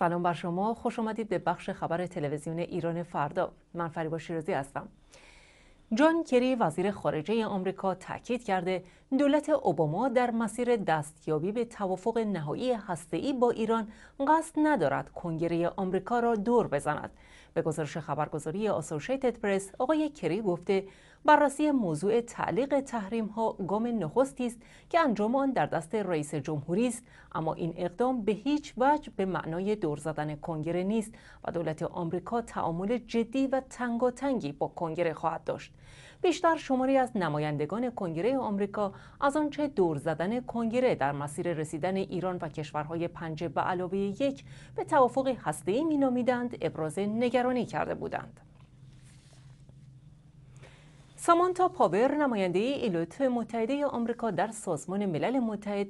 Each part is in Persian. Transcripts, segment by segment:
سلام بر شما خوش آمدید به بخش خبر تلویزیون ایران فردا من فریبا شیرازی هستم جان کری وزیر خارجه آمریکا تاکید کرده دولت اوباما در مسیر دستیابی به توافق نهایی هسته‌ای با ایران قصد ندارد کنگره آمریکا را دور بزند به گزارش خبرگزاری آسوشیتد پرس آقای کری گفته بررسی موضوع تعلیق تحریم ها گام نخستی است که انجام آن در دست رئیس جمهوری است اما این اقدام به هیچ وجه به معنای دور زدن کنگره نیست و دولت آمریکا تعامل جدی و تنگاتنگی با کنگره خواهد داشت بیشتر شماری از نمایندگان کنگره آمریکا از آنچه دور زدن کنگره در مسیر رسیدن ایران و کشورهای پنج به علاوه یک به توافق هسته‌ای مینامیدند ابراز نگرانی کرده بودند سامانتا پاور نماینده ایالات متحده آمریکا در سازمان ملل متحد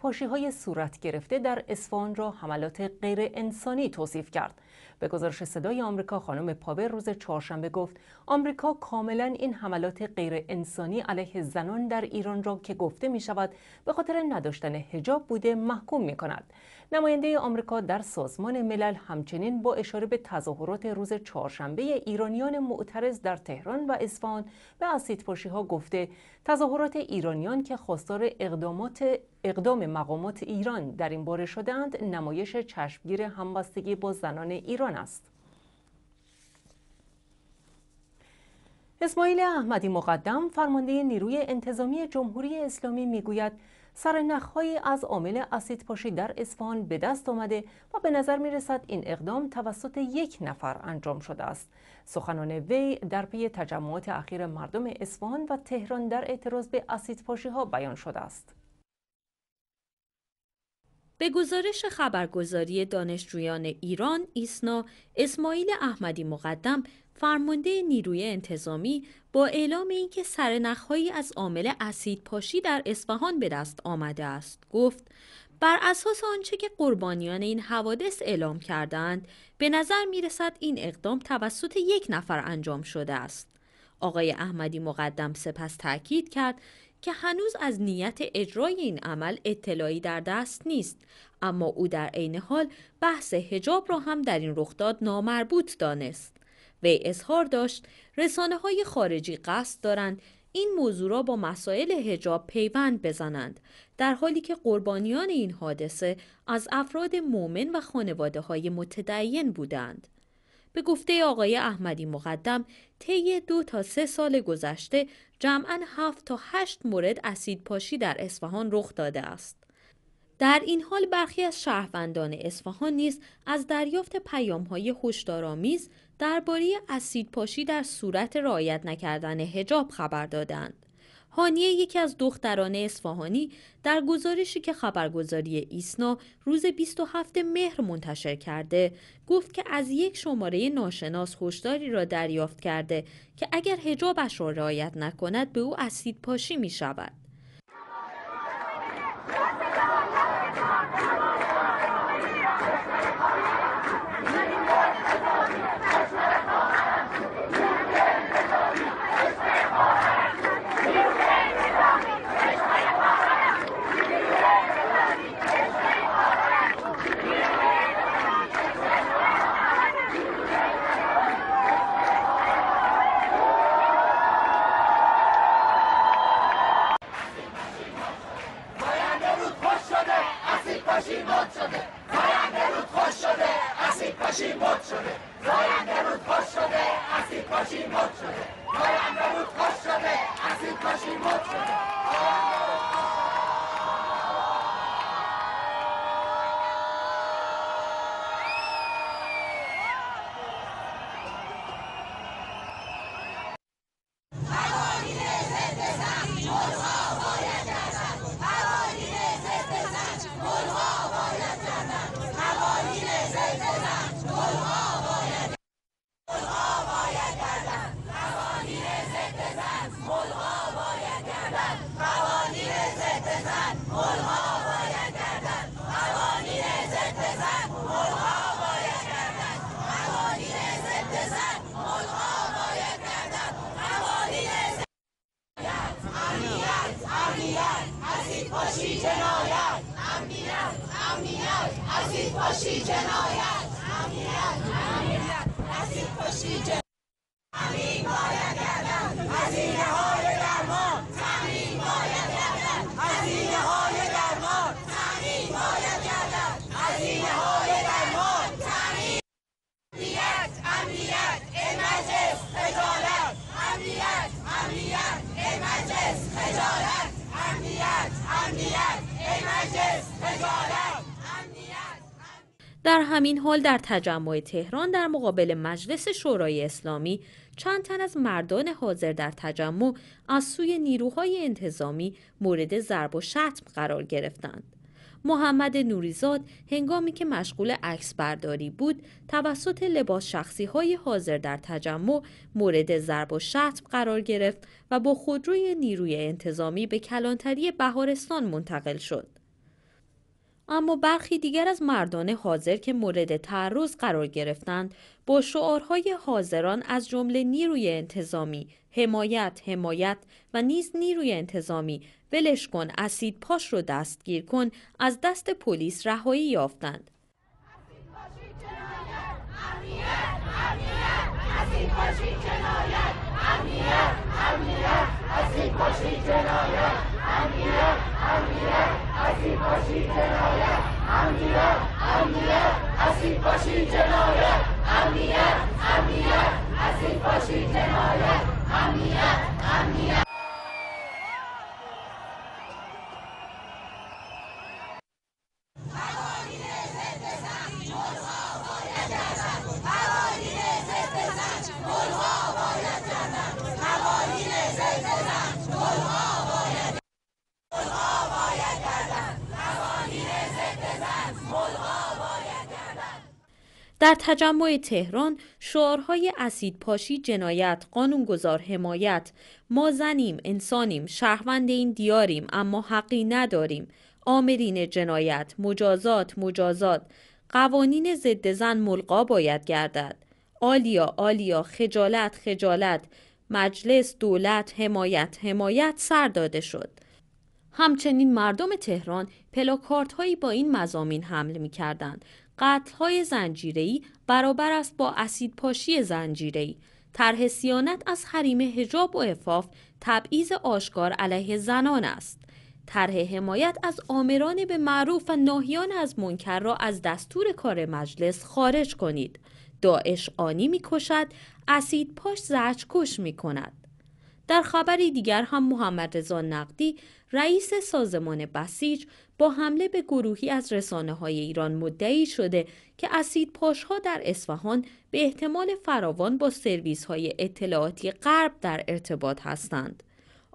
پاشی های صورت گرفته در اسفان را حملات غیر انسانی توصیف کرد. به گزارش صدای آمریکا خانم پاور روز چهارشنبه گفت آمریکا کاملا این حملات غیر انسانی علیه زنان در ایران را که گفته می شود به خاطر نداشتن حجاب بوده محکوم می کند. نماینده آمریکا در سازمان ملل همچنین با اشاره به تظاهرات روز چهارشنبه ایرانیان معترض در تهران و اصفهان به اسیدپاشی ها گفته تظاهرات ایرانیان که خواستار اقدامات اقدام مقامات ایران در این باره شدند نمایش چشمگیر همبستگی با زنان ایران است اسماعیل احمدی مقدم فرمانده نیروی انتظامی جمهوری اسلامی میگوید نخهایی از عامل اسید پاشی در اصفهان به دست آمده و به نظر می این اقدام توسط یک نفر انجام شده است. سخنان وی در پی تجمعات اخیر مردم اصفهان و تهران در اعتراض به اسید پاشی ها بیان شده است. به گزارش خبرگزاری دانشجویان ایران ایسنا اسماعیل احمدی مقدم فرمانده نیروی انتظامی با اعلام اینکه سرنخهایی از عامل اسید پاشی در اسفهان به دست آمده است گفت بر اساس آنچه که قربانیان این حوادث اعلام کردند به نظر می رسد این اقدام توسط یک نفر انجام شده است آقای احمدی مقدم سپس تاکید کرد که هنوز از نیت اجرای این عمل اطلاعی در دست نیست اما او در عین حال بحث هجاب را هم در این رخداد نامربوط دانست وی اظهار داشت رسانه های خارجی قصد دارند این موضوع را با مسائل هجاب پیوند بزنند در حالی که قربانیان این حادثه از افراد مؤمن و خانواده های متدین بودند به گفته آقای احمدی مقدم طی دو تا سه سال گذشته جمعا هفت تا هشت مورد اسید پاشی در اصفهان رخ داده است. در این حال برخی از شهروندان اصفهان نیز از دریافت پیامهای هشدارآمیز درباره اسیدپاشی در صورت رعایت نکردن حجاب خبر دادند. هانیه یکی از دختران اصفهانی در گزارشی که خبرگزاری ایسنا روز 27 مهر منتشر کرده گفت که از یک شماره ناشناس هشداری را دریافت کرده که اگر هجابش را رعایت نکند به او اسید پاشی می شود. کشی جنایت امنیت امنیت اسیر کشی جنایت در همین حال در تجمع تهران در مقابل مجلس شورای اسلامی چند تن از مردان حاضر در تجمع از سوی نیروهای انتظامی مورد ضرب و شتم قرار گرفتند. محمد نوریزاد هنگامی که مشغول عکس برداری بود توسط لباس شخصی های حاضر در تجمع مورد ضرب و شتم قرار گرفت و با خودروی نیروی انتظامی به کلانتری بهارستان منتقل شد. اما برخی دیگر از مردان حاضر که مورد تعرض قرار گرفتند با شعارهای حاضران از جمله نیروی انتظامی حمایت حمایت و نیز نیروی انتظامی ولش کن اسید پاش رو دستگیر کن از دست پلیس رهایی یافتند امنیت امنیت از باشی جنایت امنیت امنیت از جنایت امنیت امنیت از جنایت امنیت امنیت از در تجمع تهران شعارهای اسید پاشی جنایت، قانونگذار حمایت، ما زنیم، انسانیم، شهروند این دیاریم اما حقی نداریم، آمرین جنایت، مجازات، مجازات، قوانین ضد زن ملقا باید گردد، آلیا، آلیا، خجالت، خجالت، مجلس، دولت، حمایت، حمایت سر داده شد. همچنین مردم تهران پلاکارت هایی با این مزامین حمل می کردند. های زنجیری برابر است با اسیدپاشی زنجیری. طرح سیانت از حریم حجاب و افاف تبعیض آشکار علیه زنان است طرح حمایت از آمران به معروف و ناهیان از منکر را از دستور کار مجلس خارج کنید داعش آنی میکشد اسید پاش می کند. در خبری دیگر هم محمد رضا نقدی رئیس سازمان بسیج با حمله به گروهی از رسانه های ایران مدعی شده که اسید پاشها در اصفهان به احتمال فراوان با سرویس های اطلاعاتی غرب در ارتباط هستند.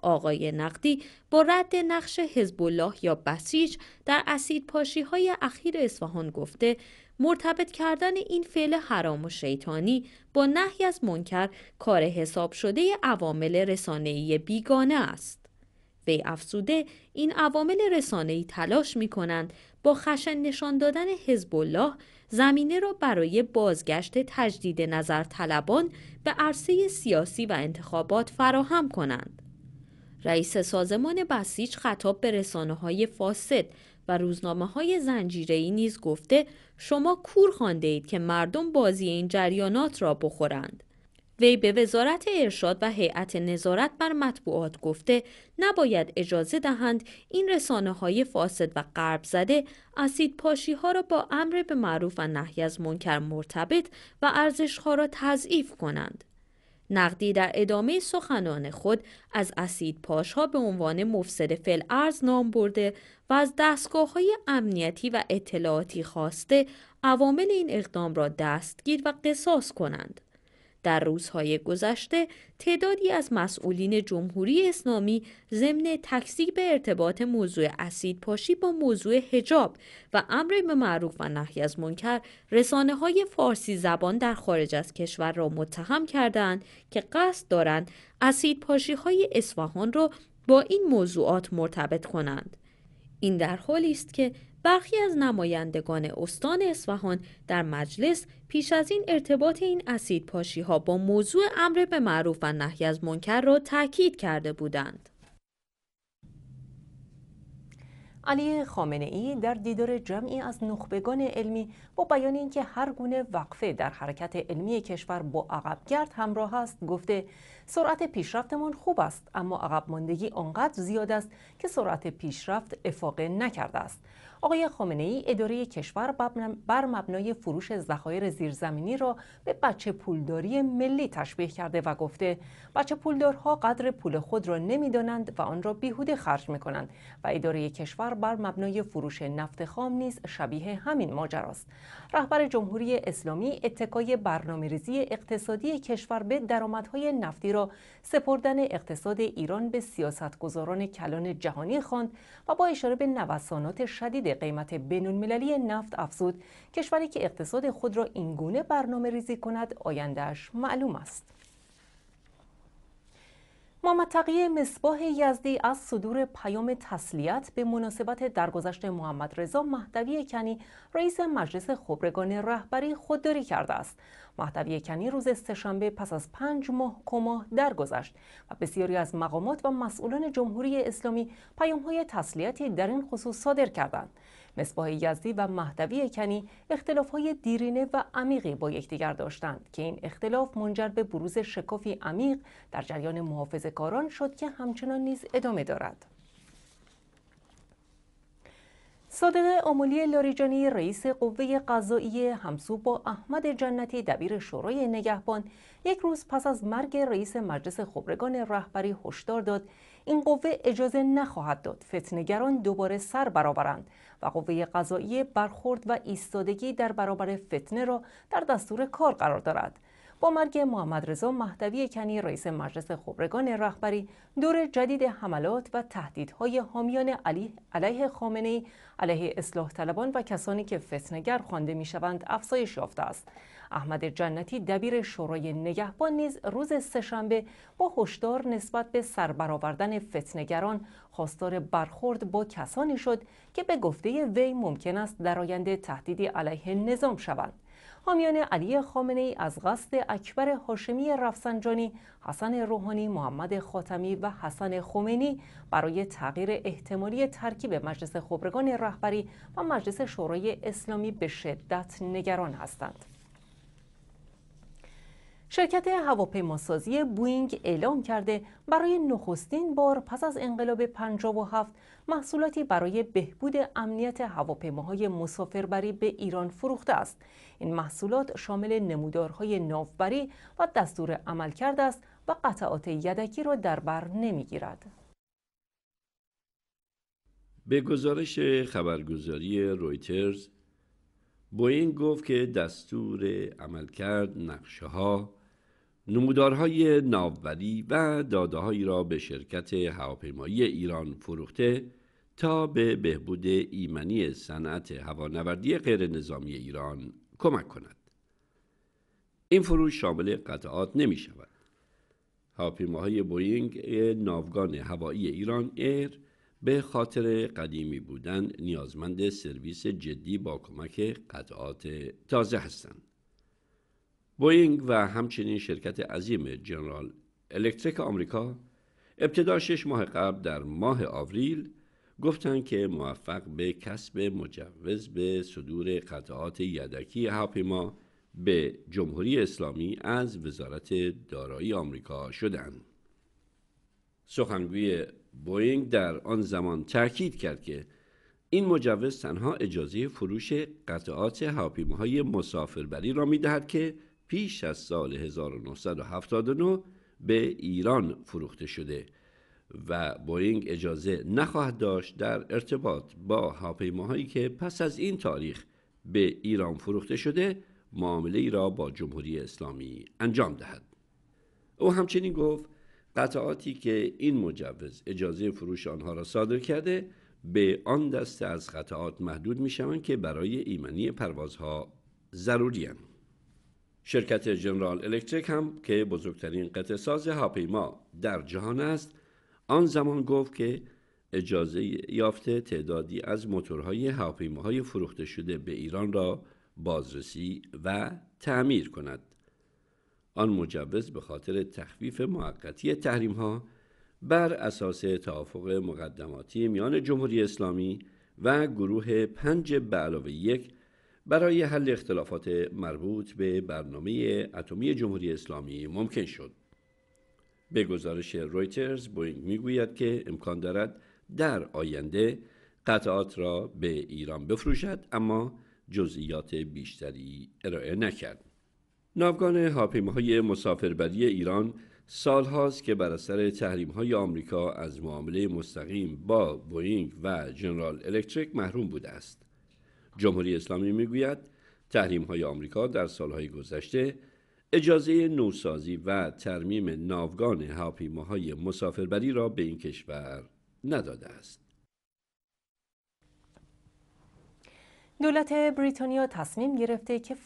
آقای نقدی با رد نقش حزب الله یا بسیج در اسید پاشی های اخیر اصفهان گفته مرتبط کردن این فعل حرام و شیطانی با نهی از منکر کار حساب شده عوامل رسانه‌ای بیگانه است. وی افزوده این عوامل رسانه‌ای تلاش می‌کنند با خشن نشان دادن حزب الله زمینه را برای بازگشت تجدید نظر طلبان به عرصه سیاسی و انتخابات فراهم کنند. رئیس سازمان بسیج خطاب به رسانه های فاسد و روزنامه های زنجیره ای نیز گفته شما کور خانده اید که مردم بازی این جریانات را بخورند. وی به وزارت ارشاد و هیئت نظارت بر مطبوعات گفته نباید اجازه دهند این رسانه های فاسد و قرب زده اسید پاشی ها را با امر به معروف و نحی از منکر مرتبط و ارزش ها را تضعیف کنند. نقدی در ادامه سخنان خود از اسید پاش ها به عنوان مفسد فل ارز نام برده و از دستگاه های امنیتی و اطلاعاتی خواسته عوامل این اقدام را دستگیر و قصاص کنند. در روزهای گذشته تعدادی از مسئولین جمهوری اسلامی ضمن به ارتباط موضوع اسید پاشی با موضوع حجاب و امر به معروف و نحی از منکر رسانه های فارسی زبان در خارج از کشور را متهم کردند که قصد دارند اسید پاشی های اصفهان را با این موضوعات مرتبط کنند این در حالی است که برخی از نمایندگان استان اصفهان در مجلس پیش از این ارتباط این اسید پاشی ها با موضوع امر به معروف و نهی از منکر را تاکید کرده بودند. علی خامنه ای در دیدار جمعی از نخبگان علمی با بیان اینکه هر گونه وقفه در حرکت علمی کشور با عقبگرد همراه است گفته سرعت پیشرفتمان خوب است اما عقب ماندگی آنقدر زیاد است که سرعت پیشرفت افاقه نکرده است آقای خامنه ای اداره کشور بر مبنای فروش ذخایر زیرزمینی را به بچه پولداری ملی تشبیه کرده و گفته بچه پولدارها قدر پول خود را نمیدانند و آن را بیهوده خرج می کنند و اداره کشور بر مبنای فروش نفت خام نیز شبیه همین است رهبر جمهوری اسلامی اتکای برنامه‌ریزی اقتصادی کشور به درآمدهای نفتی را سپردن اقتصاد ایران به سیاستگزاران کلان جهانی خواند و با اشاره به نوسانات شدید قیمت بینون المللی نفت افزود کشوری که اقتصاد خود را اینگونه برنامه ریزی کند آیندهش معلوم است. محمد تقی مصباح یزدی از صدور پیام تسلیت به مناسبت درگذشت محمد رضا مهدوی کنی رئیس مجلس خبرگان رهبری خودداری کرده است مهدوی کنی روز سهشنبه پس از پنج ماه کما درگذشت و بسیاری از مقامات و مسئولان جمهوری اسلامی پیامهای تسلیتی در این خصوص صادر کردند مصباح یزدی و مهدوی کنی اختلافهای دیرینه و عمیقی با یکدیگر داشتند که این اختلاف منجر به بروز شکافی عمیق در جریان محافظ کاران شد که همچنان نیز ادامه دارد. صادق آملی لاریجانی رئیس قوه قضایی همسو با احمد جنتی دبیر شورای نگهبان یک روز پس از مرگ رئیس مجلس خبرگان رهبری هشدار داد این قوه اجازه نخواهد داد فتنگران دوباره سر برآورند و قوه قضایی برخورد و ایستادگی در برابر فتنه را در دستور کار قرار دارد با مرگ محمد رضا مهدوی کنی رئیس مجلس خبرگان رهبری دور جدید حملات و تهدیدهای حامیان علی علیه خامنه علیه اصلاح طلبان و کسانی که فتنگر خوانده میشوند افزایش یافته است احمد جنتی دبیر شورای نگهبان نیز روز سهشنبه با هشدار نسبت به سربرآوردن فتنگران خواستار برخورد با کسانی شد که به گفته وی ممکن است در آینده تهدیدی علیه نظام شوند حامیان علی خامنه ای از قصد اکبر هاشمی رفسنجانی، حسن روحانی، محمد خاتمی و حسن خمینی برای تغییر احتمالی ترکیب مجلس خبرگان رهبری و مجلس شورای اسلامی به شدت نگران هستند. شرکت هواپیماسازی بوینگ اعلام کرده برای نخستین بار پس از انقلاب 57 محصولاتی برای بهبود امنیت هواپیماهای مسافربری به ایران فروخته است. این محصولات شامل نمودارهای ناوبری و دستور عمل کرده است و قطعات یدکی را در بر نمیگیرد. به گزارش خبرگزاری رویترز بوئین گفت که دستور عملکرد نقشه ها نمودارهای ناوبری و دادههایی را به شرکت هواپیمایی ایران فروخته تا به بهبود ایمنی صنعت هوانوردی نظامی ایران کمک کند این فروش شامل قطعات نمی شود هواپیماهای بوینگ ناوگان هوایی ایران ایر به خاطر قدیمی بودن نیازمند سرویس جدی با کمک قطعات تازه هستند. بوینگ و همچنین شرکت عظیم جنرال الکتریک آمریکا ابتدا شش ماه قبل در ماه آوریل گفتند که موفق به کسب مجوز به صدور قطعات یدکی هواپیما به جمهوری اسلامی از وزارت دارایی آمریکا شدند. سخنگوی بوینگ در آن زمان تاکید کرد که این مجوز تنها اجازه فروش قطعات هواپیماهای مسافربری را میدهد که پیش از سال 1979 به ایران فروخته شده و بوینگ اجازه نخواهد داشت در ارتباط با هواپیماهایی که پس از این تاریخ به ایران فروخته شده معامله را با جمهوری اسلامی انجام دهد او همچنین گفت قطعاتی که این مجوز اجازه فروش آنها را صادر کرده به آن دسته از قطعات محدود می شوند که برای ایمنی پروازها ضروری شرکت جنرال الکتریک هم که بزرگترین قطع ساز هاپیما در جهان است آن زمان گفت که اجازه یافته تعدادی از موتورهای هاپیماهای فروخته شده به ایران را بازرسی و تعمیر کند آن مجوز به خاطر تخفیف موقتی تحریم ها بر اساس توافق مقدماتی میان جمهوری اسلامی و گروه پنج به علاوه یک برای حل اختلافات مربوط به برنامه اتمی جمهوری اسلامی ممکن شد. به گزارش رویترز بوینگ میگوید که امکان دارد در آینده قطعات را به ایران بفروشد اما جزئیات بیشتری ارائه نکرد. ناوگان هواپیماهای مسافربری ایران سالهاست که بر اثر های آمریکا از معامله مستقیم با بوئینگ و جنرال الکتریک محروم بوده است. جمهوری اسلامی میگوید های آمریکا در سالهای گذشته اجازه نوسازی و ترمیم ناوگان هواپیماهای مسافربری را به این کشور نداده است. دولت بریتانیا تصمیم گرفته که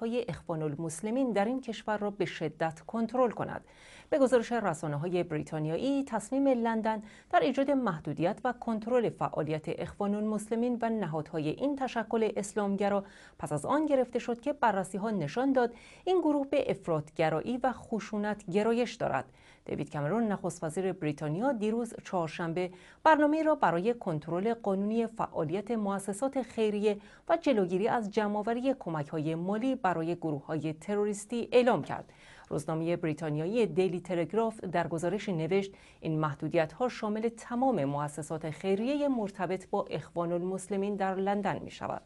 های اخوان المسلمین در این کشور را به شدت کنترل کند. به گزارش های بریتانیایی، تصمیم لندن در ایجاد محدودیت و کنترل فعالیت اخوان المسلمین و نهادهای این تشکل اسلامگرا پس از آن گرفته شد که ها نشان داد این گروه به افرادگرایی و خشونت گرایش دارد. دیوید کامرون نخست وزیر بریتانیا دیروز چهارشنبه برنامه را برای کنترل قانونی فعالیت مؤسسات خیریه و جلوگیری از جمعآوری های مالی برای های تروریستی اعلام کرد. روزنامه بریتانیایی دیلی تلگراف در گزارش نوشت این محدودیت ها شامل تمام مؤسسات خیریه مرتبط با اخوان المسلمین در لندن می شود.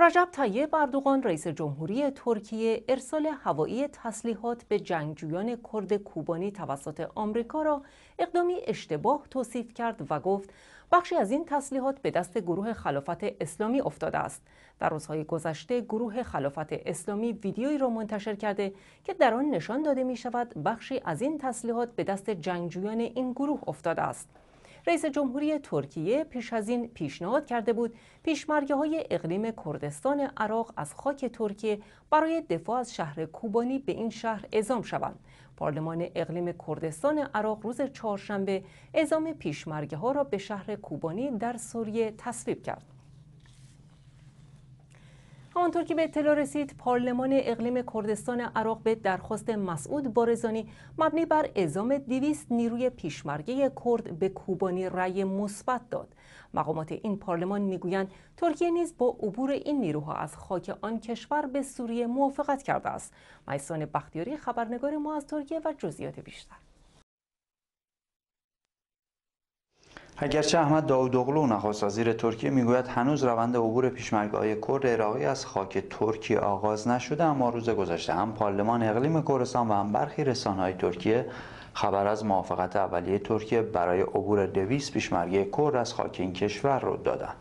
رجب طیب اردوغان رئیس جمهوری ترکیه ارسال هوایی تسلیحات به جنگجویان کرد کوبانی توسط آمریکا را اقدامی اشتباه توصیف کرد و گفت بخشی از این تسلیحات به دست گروه خلافت اسلامی افتاده است در روزهای گذشته گروه خلافت اسلامی ویدیویی را منتشر کرده که در آن نشان داده می شود بخشی از این تسلیحات به دست جنگجویان این گروه افتاده است رئیس جمهوری ترکیه پیش از این پیشنهاد کرده بود پیشمرگه های اقلیم کردستان عراق از خاک ترکیه برای دفاع از شهر کوبانی به این شهر اعزام شوند پارلمان اقلیم کردستان عراق روز چهارشنبه اعزام پیشمرگه ها را به شهر کوبانی در سوریه تصویب کرد همانطور که به اطلاع رسید پارلمان اقلیم کردستان عراق به درخواست مسعود بارزانی مبنی بر اعزام 200 نیروی پیشمرگه کرد به کوبانی رأی مثبت داد مقامات این پارلمان میگویند ترکیه نیز با عبور این نیروها از خاک آن کشور به سوریه موافقت کرده است میسان بختیاری خبرنگار ما از ترکیه و جزئیات بیشتر اگرچه احمد داود اغلو نخست وزیر ترکیه میگوید هنوز روند عبور پیشمرگای کرد عراقی از خاک ترکیه آغاز نشده اما روز گذشته هم پارلمان اقلیم کردستان و هم برخی های ترکیه خبر از موافقت اولیه ترکیه برای عبور دویس پیشمرگه کرد از خاک این کشور رو دادند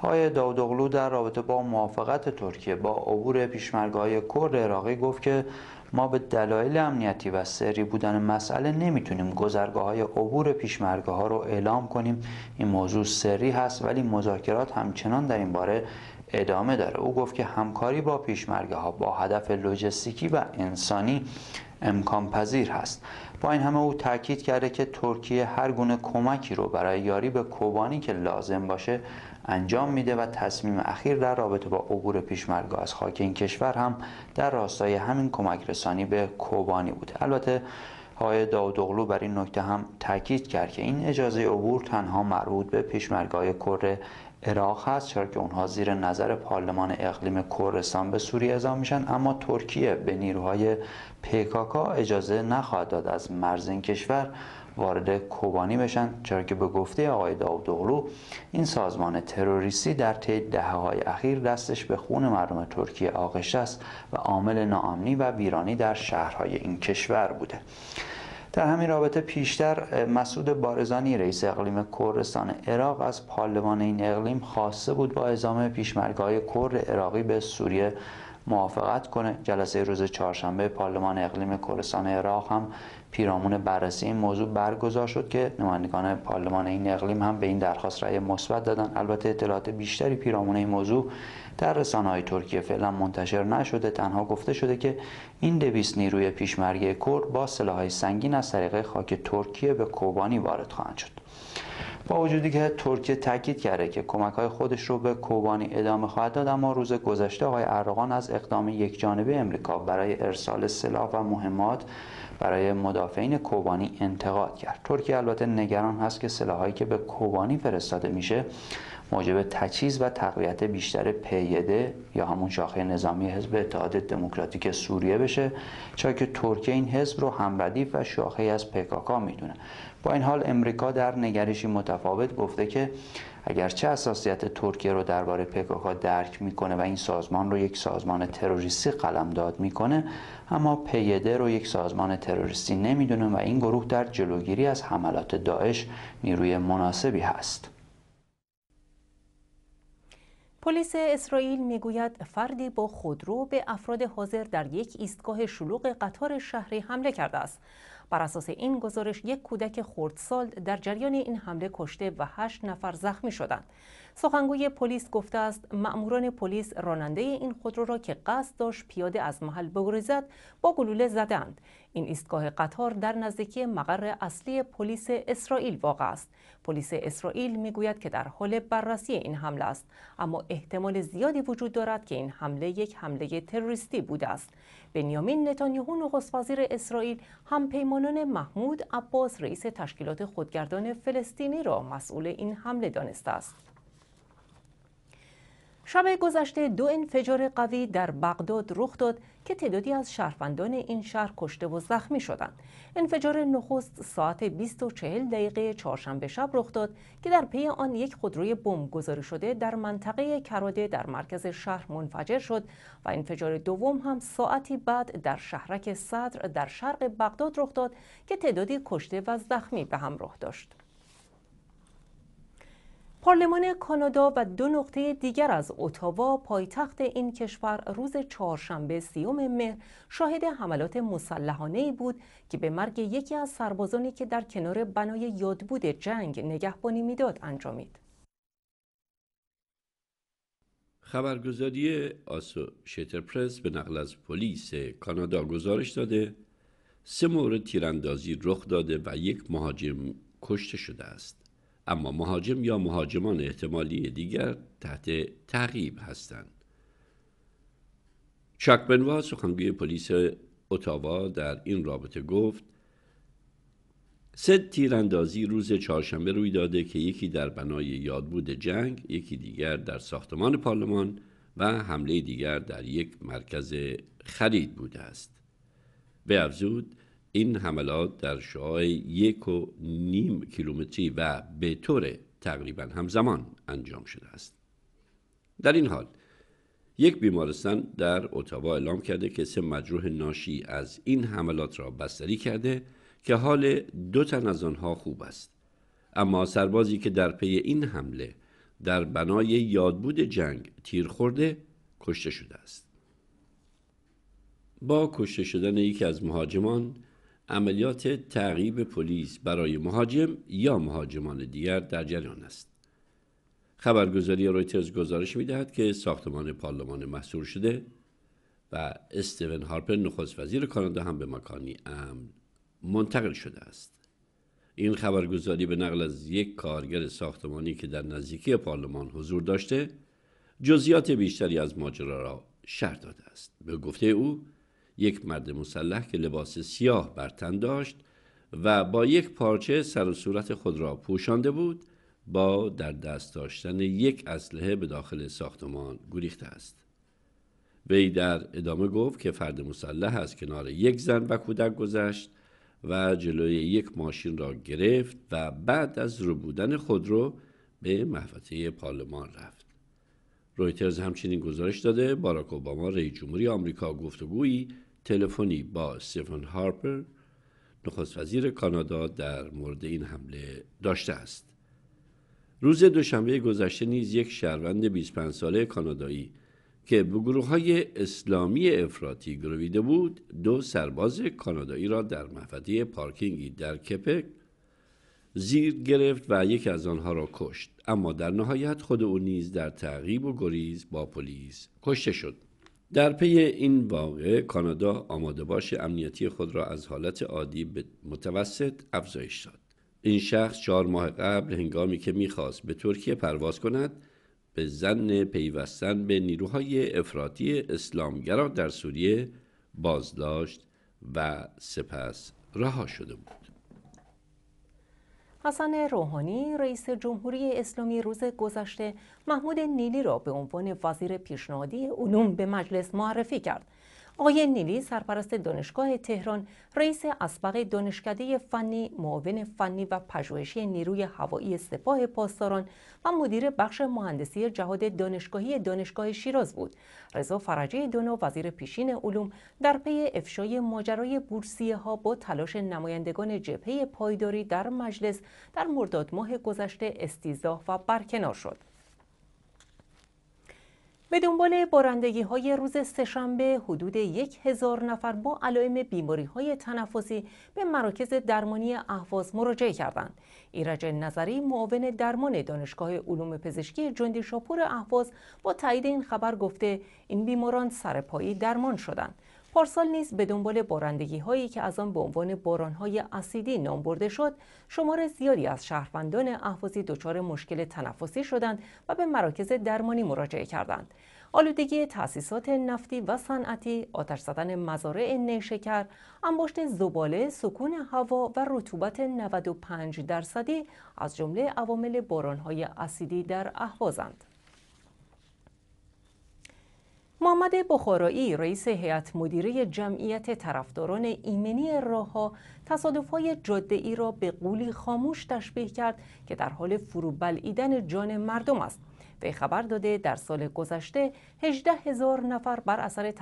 آقای اغلو در رابطه با موافقت ترکیه با عبور پیشمرگای کرد عراقی گفت که ما به دلایل امنیتی و سری بودن مسئله نمیتونیم گذرگاه های عبور پیشمرگه ها رو اعلام کنیم این موضوع سری هست ولی مذاکرات همچنان در این باره ادامه داره او گفت که همکاری با پیشمرگه ها با هدف لوجستیکی و انسانی امکان پذیر هست با این همه او تاکید کرده که ترکیه هر گونه کمکی رو برای یاری به کوبانی که لازم باشه انجام میده و تصمیم اخیر در رابطه با عبور پیشمرگا از خاک این کشور هم در راستای همین کمک رسانی به کوبانی بوده البته داود اغلو بر این نکته هم تاکید کرد که این اجازه عبور تنها مربوط به پیشمرگای کره عراق هست چرا که اونها زیر نظر پارلمان اقلیم کردستان به سوریه اعزام میشن اما ترکیه به نیروهای پکاکا اجازه نخواهد داد از مرز این کشور وارد کوبانی بشن چرا که به گفته آقای اغلو این سازمان تروریستی در طی های اخیر دستش به خون مردم ترکیه آغشته است و عامل ناامنی و ویرانی در شهرهای این کشور بوده در همین رابطه پیشتر مسعود بارزانی رئیس اقلیم کردستان عراق از پارلمان این اقلیم خواسته بود با اعزام های کرد عراقی به سوریه موافقت کنه جلسه روز چهارشنبه پارلمان اقلیم کردستان عراق هم پیرامون بررسی این موضوع برگزار شد که نمایندگان پارلمان این اقلیم هم به این درخواست رأی مثبت دادن البته اطلاعات بیشتری پیرامون این موضوع در رسانه‌های ترکیه فعلا منتشر نشده تنها گفته شده که این دویست نیروی پیشمرگه کرد با سلاحهای سنگین از طریق خاک ترکیه به کوبانی وارد خواهند شد با وجودی که ترکیه تاکید کرده که کمکهای خودش رو به کوبانی ادامه خواهد داد اما روز گذشته آقای اردوغان از اقدام یکجانبه جانبه امریکا برای ارسال سلاح و مهمات برای مدافعین کوبانی انتقاد کرد ترکیه البته نگران هست که سلاحایی که به کوبانی فرستاده میشه موجب تجهیز و تقویت بیشتر پیده یا همون شاخه نظامی حزب اتحاد دموکراتیک سوریه بشه چرا که ترکیه این حزب رو همردیف و شاخه از پکاکا میدونه با این حال امریکا در نگرشی متفاوت گفته که اگرچه اساسیت ترکیه رو درباره پکاکا درک میکنه و این سازمان رو یک سازمان تروریستی قلمداد میکنه اما پیده رو یک سازمان تروریستی نمیدونه و این گروه در جلوگیری از حملات داعش نیروی مناسبی هست پلیس اسرائیل میگوید فردی با خودرو به افراد حاضر در یک ایستگاه شلوغ قطار شهری حمله کرده است. بر اساس این گزارش یک کودک خردسال در جریان این حمله کشته و هشت نفر زخمی شدند. سخنگوی پلیس گفته است ماموران پلیس راننده این خودرو را که قصد داشت پیاده از محل بگریزد با گلوله زدند. این ایستگاه قطار در نزدیکی مقر اصلی پلیس اسرائیل واقع است. پلیس اسرائیل میگوید که در حال بررسی این حمله است اما احتمال زیادی وجود دارد که این حمله یک حمله تروریستی بوده است بنیامین نتانیاهو نخست وزیر اسرائیل همپیمانان محمود عباس رئیس تشکیلات خودگردان فلسطینی را مسئول این حمله دانسته است شب گذشته دو انفجار قوی در بغداد رخ داد که تعدادی از شهروندان این شهر کشته و زخمی شدند. انفجار نخست ساعت 20 دقیقه چهارشنبه شب رخ داد که در پی آن یک خودروی بمب گذاری شده در منطقه کراده در مرکز شهر منفجر شد و انفجار دوم هم ساعتی بعد در شهرک صدر در شرق بغداد رخ داد که تعدادی کشته و زخمی به همراه داشت. پارلمان کانادا و دو نقطه دیگر از اتاوا پایتخت این کشور روز چهارشنبه سیوم مهر شاهد حملات مسلحانه ای بود که به مرگ یکی از سربازانی که در کنار بنای یادبود جنگ نگهبانی میداد انجامید. خبرگزاری آسو پرس به نقل از پلیس کانادا گزارش داده سه مورد تیراندازی رخ داده و یک مهاجم کشته شده است. اما مهاجم یا مهاجمان احتمالی دیگر تحت تعقیب هستند چاک بنوا سخنگوی پلیس اتاوا در این رابطه گفت سه تیراندازی روز چهارشنبه روی داده که یکی در بنای یادبود جنگ یکی دیگر در ساختمان پارلمان و حمله دیگر در یک مرکز خرید بوده است به افزود این حملات در شعای یک و نیم کیلومتری و به طور تقریبا همزمان انجام شده است در این حال یک بیمارستان در اتاوا اعلام کرده که سه مجروح ناشی از این حملات را بستری کرده که حال دو تن از آنها خوب است اما سربازی که در پی این حمله در بنای یادبود جنگ تیر خورده کشته شده است با کشته شدن یکی از مهاجمان عملیات تعقیب پلیس برای مهاجم یا مهاجمان دیگر در جریان است خبرگزاری رویترز گزارش میدهد که ساختمان پارلمان محصور شده و استیون هارپر نخست وزیر کانادا هم به مکانی امن منتقل شده است این خبرگزاری به نقل از یک کارگر ساختمانی که در نزدیکی پارلمان حضور داشته جزئیات بیشتری از ماجرا را شرح داده است به گفته او یک مرد مسلح که لباس سیاه بر تن داشت و با یک پارچه سر و صورت خود را پوشانده بود با در دست داشتن یک اسلحه به داخل ساختمان گریخته است وی در ادامه گفت که فرد مسلح از کنار یک زن و کودک گذشت و جلوی یک ماشین را گرفت و بعد از رو بودن خودرو به محوطه پارلمان رفت رویترز همچنین گزارش داده باراک اوباما رئیس جمهوری آمریکا گفتگویی تلفنی با سیفون هارپر نخست وزیر کانادا در مورد این حمله داشته است روز دوشنبه گذشته نیز یک شهروند 25 ساله کانادایی که به گروه های اسلامی افراطی گرویده بود دو سرباز کانادایی را در محفظه پارکینگی در کپک زیر گرفت و یکی از آنها را کشت اما در نهایت خود او نیز در تعقیب و گریز با پلیس کشته شد در پی این واقع کانادا آماده باش امنیتی خود را از حالت عادی به متوسط افزایش داد این شخص چهار ماه قبل هنگامی که میخواست به ترکیه پرواز کند به زن پیوستن به نیروهای افراطی اسلامگرا در سوریه بازداشت و سپس رها شده بود حسن روحانی رئیس جمهوری اسلامی روز گذشته محمود نیلی را به عنوان وزیر پیشنهادی علوم به مجلس معرفی کرد آقای نیلی سرپرست دانشگاه تهران رئیس اسبق دانشکده فنی معاون فنی و پژوهشی نیروی هوایی سپاه پاسداران و مدیر بخش مهندسی جهاد دانشگاهی دانشگاه شیراز بود رضا فرجی دونو وزیر پیشین علوم در پی افشای ماجرای بورسیه ها با تلاش نمایندگان جبهه پایداری در مجلس در مرداد ماه گذشته استیزاه و برکنار شد به دنبال بارندگی های روز سهشنبه حدود یک هزار نفر با علائم بیماری های تنفسی به مراکز درمانی اهواز مراجعه کردند. ایرج نظری معاون درمان دانشگاه علوم پزشکی جندی شاپور اهواز با تایید این خبر گفته این بیماران سرپایی درمان شدند. پارسال نیز به دنبال بارندگی هایی که از آن به عنوان باران های اسیدی نام برده شد شمار زیادی از شهروندان اهوازی دچار مشکل تنفسی شدند و به مراکز درمانی مراجعه کردند آلودگی تأسیسات نفتی و صنعتی، آتش زدن مزارع نیشکر، انباشت زباله، سکون هوا و رطوبت 95 درصدی از جمله عوامل بارانهای اسیدی در اهوازند. محمد بخارایی رئیس هیئت مدیره جمعیت طرفداران ایمنی راهها تصادفهای جاده ای را به قولی خاموش تشبیه کرد که در حال فروبلعیدن جان مردم است به خبر داده در سال گذشته 18 هزار نفر بر اثر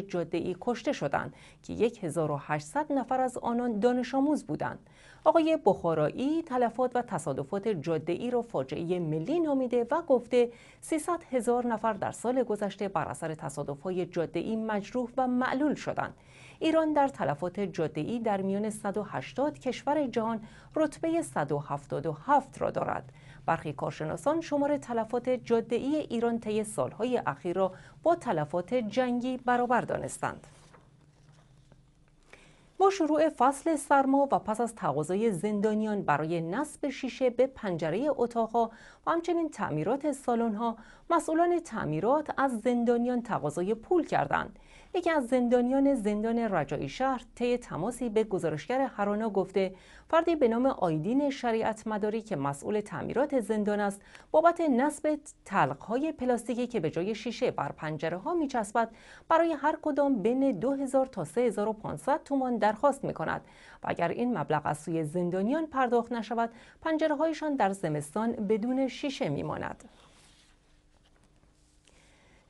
جاده ای کشته شدند که 1800 نفر از آنان دانش آموز بودند. آقای بخارایی تلفات و تصادفات ای را فاجعه ملی نامیده و گفته 300 هزار نفر در سال گذشته بر اثر های ای مجروح و معلول شدند. ایران در تلفات ای در میان 180 کشور جهان رتبه 177 را دارد. برخی کارشناسان شمار تلفات جاده ایران طی سالهای اخیر را با تلفات جنگی برابر دانستند. با شروع فصل سرما و پس از تقاضای زندانیان برای نصب شیشه به پنجره اتاقها و همچنین تعمیرات سالن‌ها مسئولان تعمیرات از زندانیان تقاضای پول کردند یکی از زندانیان زندان رجایی شهر طی تماسی به گزارشگر هرانا گفته فردی به نام آیدین شریعت مداری که مسئول تعمیرات زندان است بابت نصب تلقهای پلاستیکی که به جای شیشه بر پنجره ها می چسبد برای هر کدام بین 2000 تا 3500 تومان درخواست می کند و اگر این مبلغ از سوی زندانیان پرداخت نشود پنجره هایشان در زمستان بدون شیشه می ماند.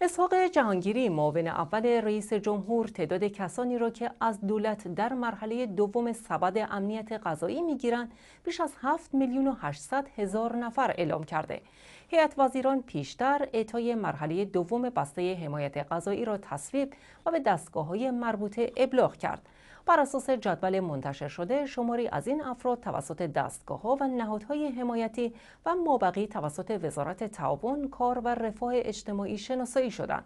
اسحاق جهانگیری معاون اول رئیس جمهور تعداد کسانی را که از دولت در مرحله دوم سبد امنیت غذایی میگیرند بیش از 7 میلیون و 800 هزار نفر اعلام کرده هیئت وزیران پیشتر اعطای مرحله دوم بسته حمایت غذایی را تصویب و به دستگاه های مربوطه ابلاغ کرد بر اساس جدول منتشر شده شماری از این افراد توسط دستگاه ها و نهادهای حمایتی و مابقی توسط وزارت تعاون کار و رفاه اجتماعی شناسایی شدند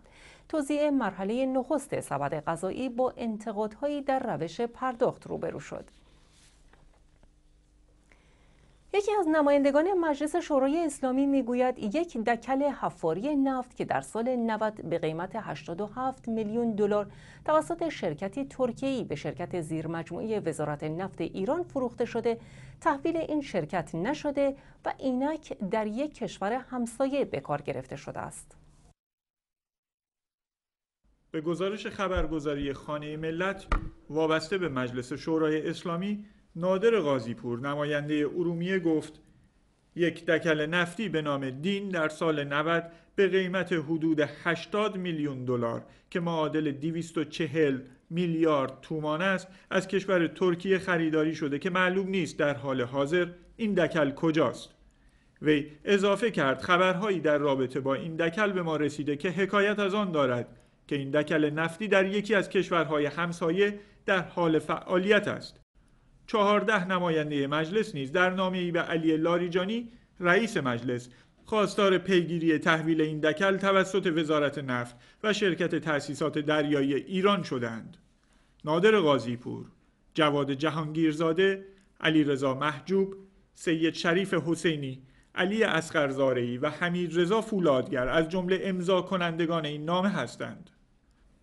توزیع مرحله نخست سبد غذایی با انتقادهایی در روش پرداخت روبرو شد یکی از نمایندگان مجلس شورای اسلامی میگوید یک دکل حفاری نفت که در سال 90 به قیمت 87 میلیون دلار توسط شرکتی ترکیه‌ای به شرکت زیرمجموعه وزارت نفت ایران فروخته شده تحویل این شرکت نشده و اینک در یک کشور همسایه به کار گرفته شده است. به گزارش خبرگزاری خانه ملت وابسته به مجلس شورای اسلامی نادر غازیپور نماینده ارومیه گفت یک دکل نفتی به نام دین در سال 90 به قیمت حدود 80 میلیون دلار که معادل 240 میلیارد تومان است از کشور ترکیه خریداری شده که معلوم نیست در حال حاضر این دکل کجاست وی اضافه کرد خبرهایی در رابطه با این دکل به ما رسیده که حکایت از آن دارد که این دکل نفتی در یکی از کشورهای همسایه در حال فعالیت است چهارده نماینده مجلس نیز در ای به علی لاریجانی رئیس مجلس خواستار پیگیری تحویل این دکل توسط وزارت نفت و شرکت تأسیسات دریایی ایران شدند. نادر غازیپور، جواد جهانگیرزاده، علی رضا محجوب، سید شریف حسینی، علی زارعی و حمید رضا فولادگر از جمله امضا کنندگان این نامه هستند.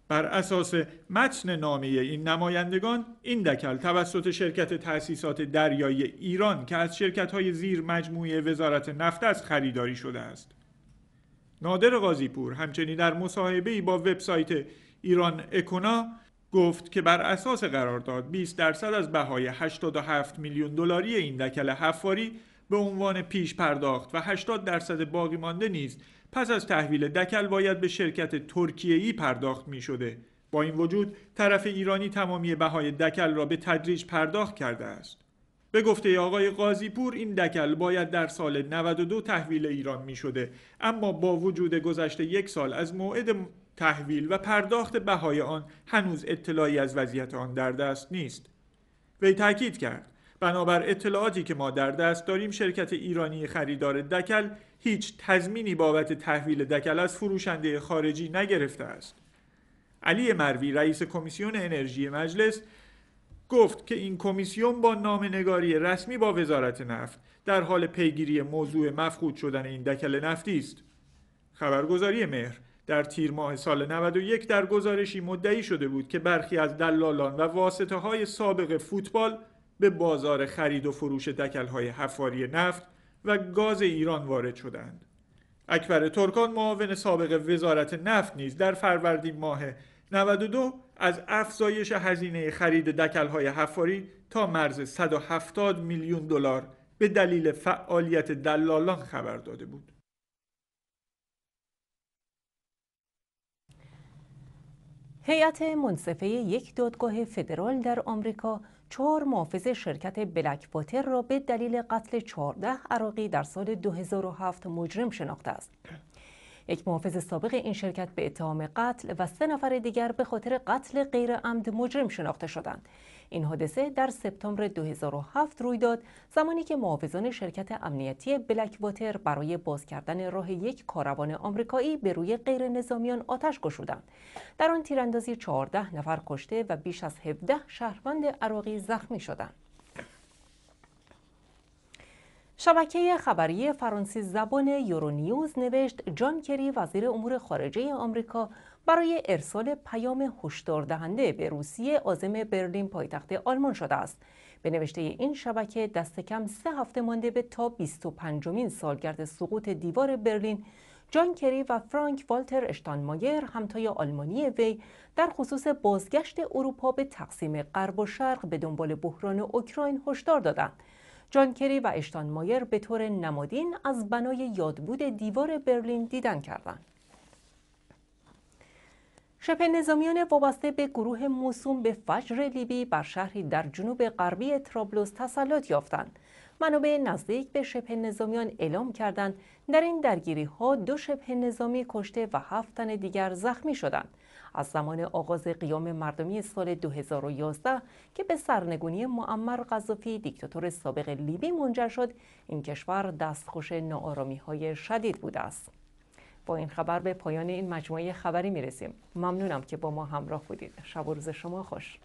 بر اساس متن نامه این نمایندگان این دکل توسط شرکت تأسیسات دریایی ایران که از شرکت های زیر مجموعه وزارت نفت است خریداری شده است نادر غازیپور همچنین در مصاحبه با وبسایت ایران اکونا گفت که بر اساس قرارداد 20 درصد از بهای 87 میلیون دلاری این دکل حفاری به عنوان پیش پرداخت و 80 درصد باقی مانده نیز پس از تحویل دکل باید به شرکت ای پرداخت می شده. با این وجود طرف ایرانی تمامی بهای دکل را به تدریج پرداخت کرده است. به گفته آقای پور این دکل باید در سال 92 تحویل ایران می شده اما با وجود گذشته یک سال از موعد تحویل و پرداخت بهای آن هنوز اطلاعی از وضعیت آن در دست نیست. وی تاکید کرد بنابر اطلاعاتی که ما در دست داریم شرکت ایرانی خریدار دکل هیچ تضمینی بابت تحویل دکل از فروشنده خارجی نگرفته است علی مروی رئیس کمیسیون انرژی مجلس گفت که این کمیسیون با نگاری رسمی با وزارت نفت در حال پیگیری موضوع مفقود شدن این دکل نفتی است خبرگزاری مهر در تیر ماه سال 91 در گزارشی مدعی شده بود که برخی از دلالان و واسطه های سابق فوتبال به بازار خرید و فروش دکلهای حفاری نفت و گاز ایران وارد شدند. اکبر ترکان معاون سابق وزارت نفت نیز در فروردین ماه 92 از افزایش هزینه خرید دکلهای حفاری تا مرز 170 میلیون دلار به دلیل فعالیت دلالان خبر داده بود. هیئت منصفه یک دادگاه فدرال در آمریکا چهار محافظ شرکت بلک پاتر را به دلیل قتل 14 عراقی در سال 2007 مجرم شناخته است یک محافظ سابق این شرکت به اتهام قتل و سه نفر دیگر به خاطر قتل غیر عمد مجرم شناخته شدند. این حادثه در سپتامبر 2007 روی داد زمانی که محافظان شرکت امنیتی بلک واتر برای باز کردن راه یک کاروان آمریکایی به روی غیر نظامیان آتش گشودند. در آن تیراندازی 14 نفر کشته و بیش از 17 شهروند عراقی زخمی شدند. شبکه خبری فرانسی زبان یورونیوز نوشت جان کری وزیر امور خارجه آمریکا برای ارسال پیام هشدار دهنده به روسیه عازم برلین پایتخت آلمان شده است به نوشته این شبکه دست کم سه هفته مانده به تا 25 سالگرد سقوط دیوار برلین جان کری و فرانک والتر اشتانمایر همتای آلمانی وی در خصوص بازگشت اروپا به تقسیم غرب و شرق به دنبال بحران اوکراین هشدار دادند جان کری و اشتان مایر به طور نمادین از بنای یادبود دیوار برلین دیدن کردند. شبه نظامیان وابسته به گروه موسوم به فجر لیبی بر شهری در جنوب غربی ترابلوس تسلط یافتند. منابع نزدیک به شبه نظامیان اعلام کردند در این درگیری ها دو شبه نظامی کشته و هفت تن دیگر زخمی شدند. از زمان آغاز قیام مردمی سال 2011 که به سرنگونی معمر قذافی دیکتاتور سابق لیبی منجر شد این کشور دستخوش نارامی های شدید بوده است با این خبر به پایان این مجموعه خبری می رسیم. ممنونم که با ما همراه بودید شب و روز شما خوش